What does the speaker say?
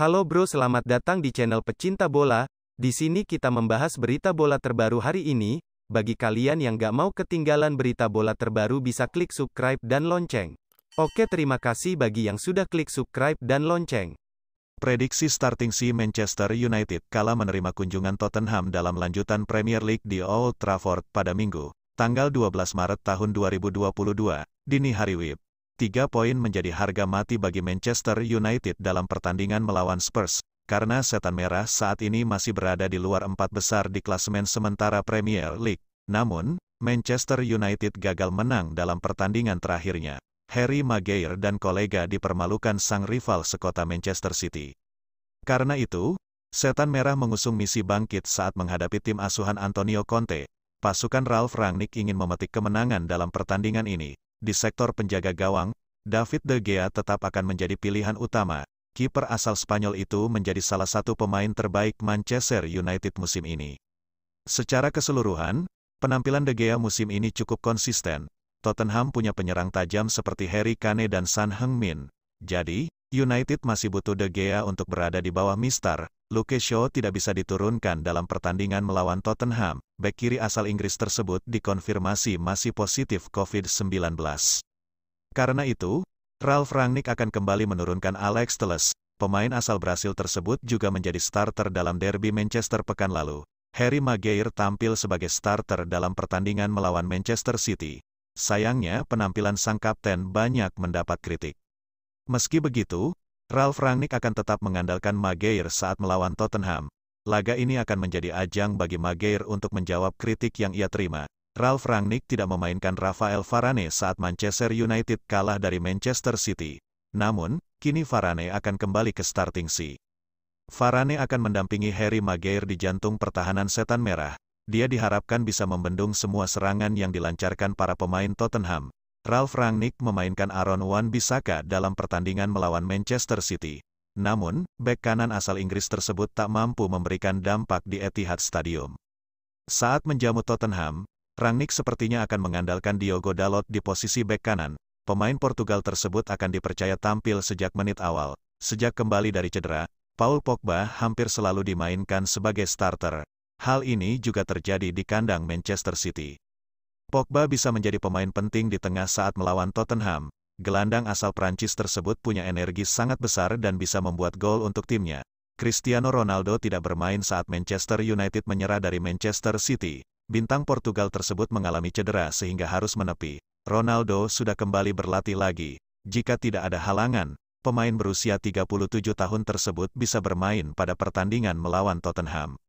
Halo bro, selamat datang di channel Pecinta Bola. Di sini kita membahas berita bola terbaru hari ini. Bagi kalian yang gak mau ketinggalan berita bola terbaru bisa klik subscribe dan lonceng. Oke terima kasih bagi yang sudah klik subscribe dan lonceng. Prediksi starting si Manchester United kala menerima kunjungan Tottenham dalam lanjutan Premier League di Old Trafford pada Minggu, tanggal 12 Maret tahun 2022, dini hari WIB tiga poin menjadi harga mati bagi Manchester United dalam pertandingan melawan Spurs, karena setan merah saat ini masih berada di luar empat besar di klasemen sementara Premier League. Namun, Manchester United gagal menang dalam pertandingan terakhirnya. Harry Maguire dan kolega dipermalukan sang rival sekota Manchester City. Karena itu, Setan Merah mengusung misi bangkit saat menghadapi tim asuhan Antonio Conte. Pasukan Ralf Rangnick ingin memetik kemenangan dalam pertandingan ini di sektor penjaga gawang, David De Gea tetap akan menjadi pilihan utama. Kiper asal Spanyol itu menjadi salah satu pemain terbaik Manchester United musim ini. Secara keseluruhan, penampilan De Gea musim ini cukup konsisten. Tottenham punya penyerang tajam seperti Harry Kane dan Sun Heung-min. Jadi, United masih butuh De Gea untuk berada di bawah Mistar, Luke Shaw tidak bisa diturunkan dalam pertandingan melawan Tottenham, bek kiri asal Inggris tersebut dikonfirmasi masih positif COVID-19. Karena itu, Ralf Rangnick akan kembali menurunkan Alex Telles, pemain asal Brasil tersebut juga menjadi starter dalam derby Manchester pekan lalu. Harry Maguire tampil sebagai starter dalam pertandingan melawan Manchester City. Sayangnya penampilan sang kapten banyak mendapat kritik. Meski begitu, Ralf Rangnick akan tetap mengandalkan Maguire saat melawan Tottenham. Laga ini akan menjadi ajang bagi Maguire untuk menjawab kritik yang ia terima. Ralf Rangnick tidak memainkan Rafael Varane saat Manchester United kalah dari Manchester City. Namun, kini Varane akan kembali ke starting si. Varane akan mendampingi Harry Maguire di jantung pertahanan setan merah. Dia diharapkan bisa membendung semua serangan yang dilancarkan para pemain Tottenham. Ralf Rangnick memainkan Aaron Wan-Bissaka dalam pertandingan melawan Manchester City. Namun, bek kanan asal Inggris tersebut tak mampu memberikan dampak di Etihad Stadium. Saat menjamu Tottenham, Rangnick sepertinya akan mengandalkan Diogo Dalot di posisi bek kanan. Pemain Portugal tersebut akan dipercaya tampil sejak menit awal. Sejak kembali dari cedera, Paul Pogba hampir selalu dimainkan sebagai starter. Hal ini juga terjadi di kandang Manchester City. Pogba bisa menjadi pemain penting di tengah saat melawan Tottenham. Gelandang asal Prancis tersebut punya energi sangat besar dan bisa membuat gol untuk timnya. Cristiano Ronaldo tidak bermain saat Manchester United menyerah dari Manchester City. Bintang Portugal tersebut mengalami cedera sehingga harus menepi. Ronaldo sudah kembali berlatih lagi. Jika tidak ada halangan, pemain berusia 37 tahun tersebut bisa bermain pada pertandingan melawan Tottenham.